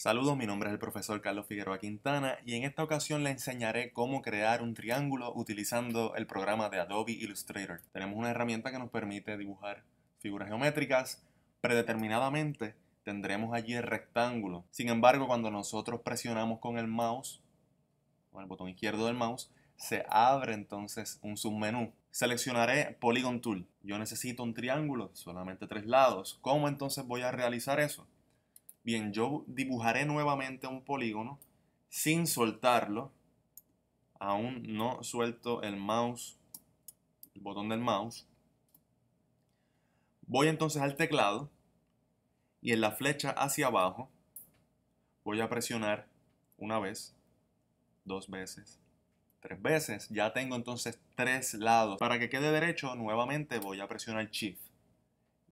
Saludos, mi nombre es el profesor Carlos Figueroa Quintana y en esta ocasión le enseñaré cómo crear un triángulo utilizando el programa de Adobe Illustrator. Tenemos una herramienta que nos permite dibujar figuras geométricas predeterminadamente tendremos allí el rectángulo. Sin embargo, cuando nosotros presionamos con el mouse, con el botón izquierdo del mouse, se abre entonces un submenú. Seleccionaré Polygon Tool. Yo necesito un triángulo, solamente tres lados. ¿Cómo entonces voy a realizar eso? Bien, yo dibujaré nuevamente un polígono sin soltarlo. Aún no suelto el mouse, el botón del mouse. Voy entonces al teclado y en la flecha hacia abajo voy a presionar una vez, dos veces, tres veces. Ya tengo entonces tres lados. Para que quede derecho, nuevamente voy a presionar Shift.